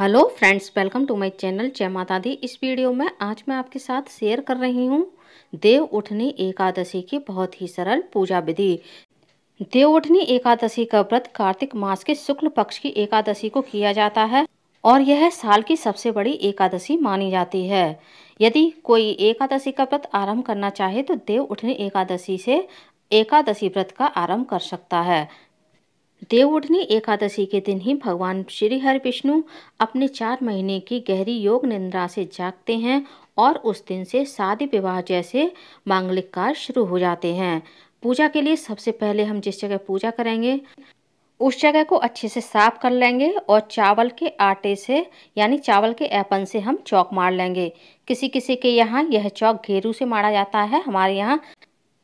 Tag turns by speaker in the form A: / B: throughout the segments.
A: hello friends welcome to my channel जय माता दी इस वीडियो में आज मैं आपके साथ शेयर कर रही हूँ देव उठनी एकादशी की बहुत ही सरल पूजा विधि देव उठनी एकादशी का व्रत कार्तिक मास के शुक्ल पक्ष की एकादशी को किया जाता है और यह साल की सबसे बड़ी एकादशी मानी जाती है यदि कोई एकादशी का व्रत आरम्भ करना चाहे तो देव उठनी एकादशी से एकादशी व्रत का आरंभ कर सकता है देवउनी एकादशी के दिन ही भगवान श्री हरि विष्णु अपने चार महीने की गहरी योग निंद्रा से जागते हैं और उस दिन से शादी विवाह जैसे मांगलिक कार्य शुरू हो जाते हैं पूजा के लिए सबसे पहले हम जिस जगह पूजा करेंगे उस जगह को अच्छे से साफ कर लेंगे और चावल के आटे से यानी चावल के ऐपन से हम चौक मार लेंगे किसी किसी के यहाँ यह चौक घेरू से मारा जाता है हमारे यहाँ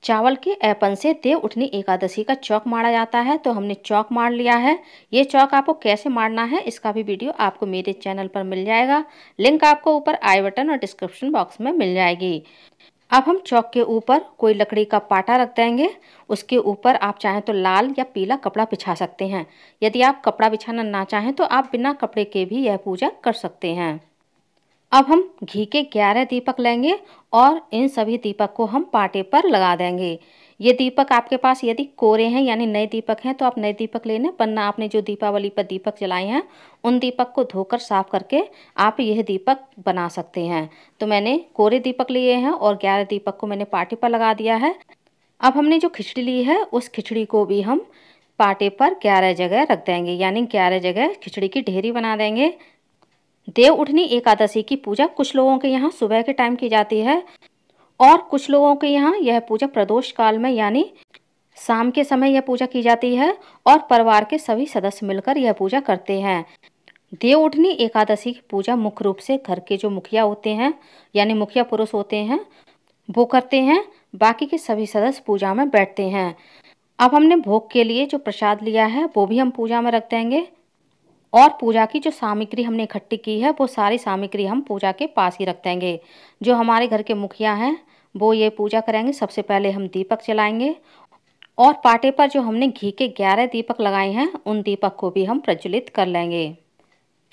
A: चावल के ऐपन से देव उठनी एकादशी का चौक मारा जाता है तो हमने चौक मार लिया है ये चौक आपको कैसे मारना है इसका भी वीडियो आपको मेरे चैनल पर मिल जाएगा लिंक आपको ऊपर आई बटन और डिस्क्रिप्शन बॉक्स में मिल जाएगी अब हम चौक के ऊपर कोई लकड़ी का पाटा रख देंगे उसके ऊपर आप चाहें तो लाल या पीला कपड़ा बिछा सकते हैं यदि आप कपड़ा बिछाना ना चाहें तो आप बिना कपड़े के भी यह पूजा कर सकते हैं अब हम घी के ग्यारह दीपक लेंगे और इन सभी दीपक को हम पाटे पर लगा देंगे ये दीपक आपके पास यदि कोरे हैं यानी नए दीपक हैं तो आप नए दीपक लेने वरना आपने जो दीपावली पर दीपक जलाए हैं उन दीपक को धोकर साफ करके आप यह दीपक बना सकते हैं तो मैंने कोरे दीपक लिए हैं और ग्यारह दीपक को मैंने पाटे पर लगा दिया है अब हमने जो खिचड़ी ली है उस खिचड़ी को भी हम पाटे पर ग्यारह जगह रख देंगे यानी ग्यारह जगह खिचड़ी की ढेरी बना देंगे देव उठनी एकादशी की पूजा कुछ लोगों के यहाँ सुबह के टाइम की जाती है और कुछ लोगों के यहाँ यह पूजा प्रदोष काल में यानी शाम के समय यह पूजा की जाती है और परिवार के सभी सदस्य मिलकर यह पूजा करते हैं देव उठनी एकादशी की पूजा मुख्य रूप से घर के जो मुखिया होते हैं यानी मुखिया पुरुष होते हैं वो करते हैं बाकी के सभी सदस्य पूजा में बैठते हैं अब हमने भोग के लिए जो प्रसाद लिया है वो भी हम पूजा में रख देंगे और पूजा की जो सामग्री हमने इकट्ठी की है वो सारी सामग्री हम पूजा के पास ही रख देंगे जो हमारे घर के मुखिया हैं वो ये पूजा करेंगे सबसे पहले हम दीपक चलाएंगे और पाटे पर जो हमने घी के ग्यारह दीपक लगाए हैं उन दीपक को भी हम प्रज्वलित कर लेंगे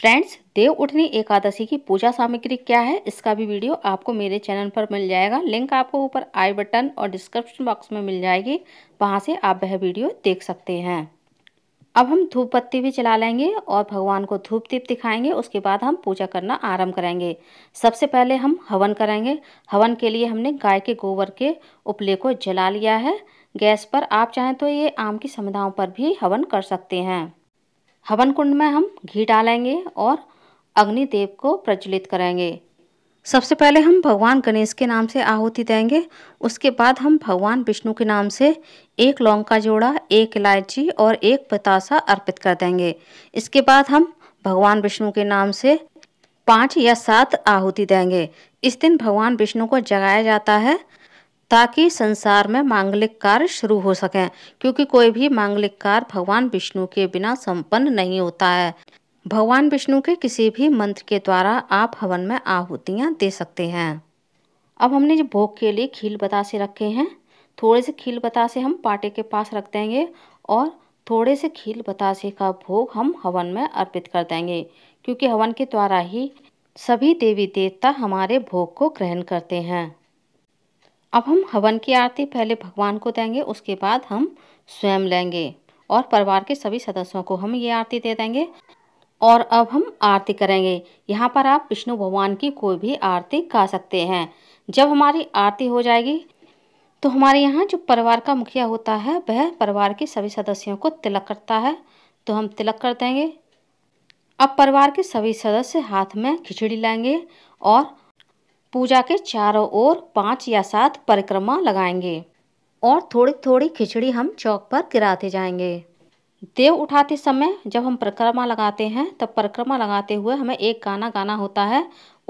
A: फ्रेंड्स देव उठनी एकादशी की पूजा सामग्री क्या है इसका भी वीडियो आपको मेरे चैनल पर मिल जाएगा लिंक आपको ऊपर आई बटन और डिस्क्रिप्शन बॉक्स में मिल जाएगी वहाँ से आप वह वीडियो देख सकते हैं अब हम धूप पत्ती भी जला लेंगे और भगवान को धूप दीप दिखाएंगे उसके बाद हम पूजा करना आरंभ करेंगे सबसे पहले हम हवन करेंगे हवन के लिए हमने गाय के गोबर के उपले को जला लिया है गैस पर आप चाहें तो ये आम की समुदाओं पर भी हवन कर सकते हैं हवन कुंड में हम घी डालेंगे और अग्निदेव को प्रज्वलित करेंगे सबसे पहले हम भगवान गणेश के नाम से आहुति देंगे उसके बाद हम भगवान विष्णु के नाम से एक लौंग का जोड़ा एक इलायची और एक पतासा अर्पित कर देंगे इसके बाद हम भगवान विष्णु के नाम से पांच या सात आहुति देंगे इस दिन भगवान विष्णु को जगाया जाता है ताकि संसार में मांगलिक कार्य शुरू हो सकें क्योंकि कोई भी मांगलिक कार्य भगवान विष्णु के बिना संपन्न नहीं होता है भगवान विष्णु के किसी भी मंत्र के द्वारा आप हवन में आहुतियाँ दे सकते हैं अब हमने जो भोग के लिए खील बतासे रखे हैं थोड़े से खील बतासे हम पाटे के पास रख देंगे और थोड़े से खील बतासे का भोग हम हवन में अर्पित कर देंगे क्योंकि हवन के द्वारा ही सभी देवी देवता हमारे भोग को ग्रहण करते हैं अब हम हवन की आरती पहले भगवान को देंगे उसके बाद हम स्वयं लेंगे और परिवार के सभी सदस्यों को हम ये आरती दे देंगे और अब हम आरती करेंगे यहाँ पर आप विष्णु भगवान की कोई भी आरती गा सकते हैं जब हमारी आरती हो जाएगी तो हमारे यहाँ जो परिवार का मुखिया होता है वह परिवार के सभी सदस्यों को तिलक करता है तो हम तिलक कर देंगे अब परिवार के सभी सदस्य हाथ में खिचड़ी लाएंगे और पूजा के चारों ओर पाँच या सात परिक्रमा लगाएंगे और थोड़ी थोड़ी खिचड़ी हम चौक पर गिराते जाएंगे देव उठाते समय जब हम परिक्रमा लगाते हैं तब परिक्रमा लगाते हुए हमें एक गाना गाना होता है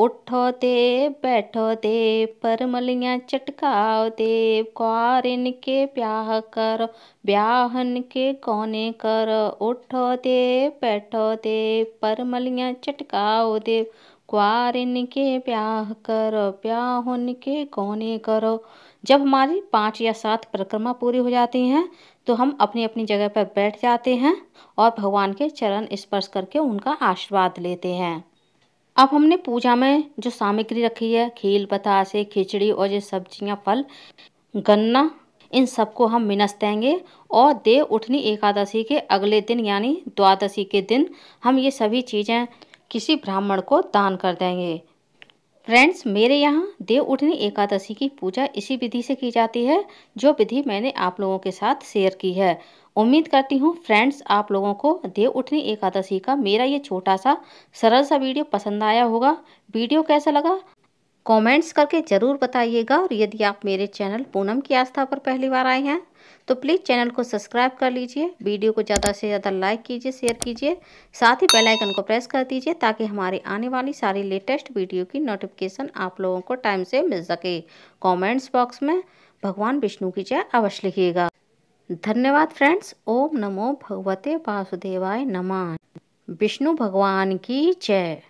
A: उठो देव बैठो देव परमलियाँ चटकाओ देव कुआरिन के प्याह करो ब्याहन के कोने करो उठो देव बैठो देव परमलियाँ चटकाओ देव कुआरिन के प्याह करो ब्याहन के कोने करो जब हमारी पाँच या सात परिक्रमा पूरी हो जाती हैं तो हम अपनी अपनी जगह पर बैठ जाते हैं और भगवान के चरण स्पर्श करके उनका आशीर्वाद लेते हैं अब हमने पूजा में जो सामग्री रखी है खील बतासे खिचड़ी और जो सब्जियां फल गन्ना इन सबको हम मिनस देंगे और देव उठनी एकादशी के अगले दिन यानी द्वादशी के दिन हम ये सभी चीज़ें किसी ब्राह्मण को दान कर देंगे फ्रेंड्स मेरे यहाँ देव उठनी एकादशी की पूजा इसी विधि से की जाती है जो विधि मैंने आप लोगों के साथ शेयर की है उम्मीद करती हूँ फ्रेंड्स आप लोगों को देव उठनी एकादशी का मेरा ये छोटा सा सरल सा वीडियो पसंद आया होगा वीडियो कैसा लगा कमेंट्स करके ज़रूर बताइएगा और यदि आप मेरे चैनल पूनम की आस्था पर पहली बार आए हैं तो प्लीज़ चैनल को सब्सक्राइब कर लीजिए वीडियो को ज़्यादा से ज़्यादा लाइक कीजिए शेयर कीजिए साथ ही बेल आइकन को प्रेस कर दीजिए ताकि हमारी आने वाली सारी लेटेस्ट वीडियो की नोटिफिकेशन आप लोगों को टाइम से मिल सके कॉमेंट्स बॉक्स में भगवान विष्णु की जय अवश्य लिखिएगा धन्यवाद फ्रेंड्स ओम नमो भगवते वासुदेवाय नमः विष्णु भगवान की जय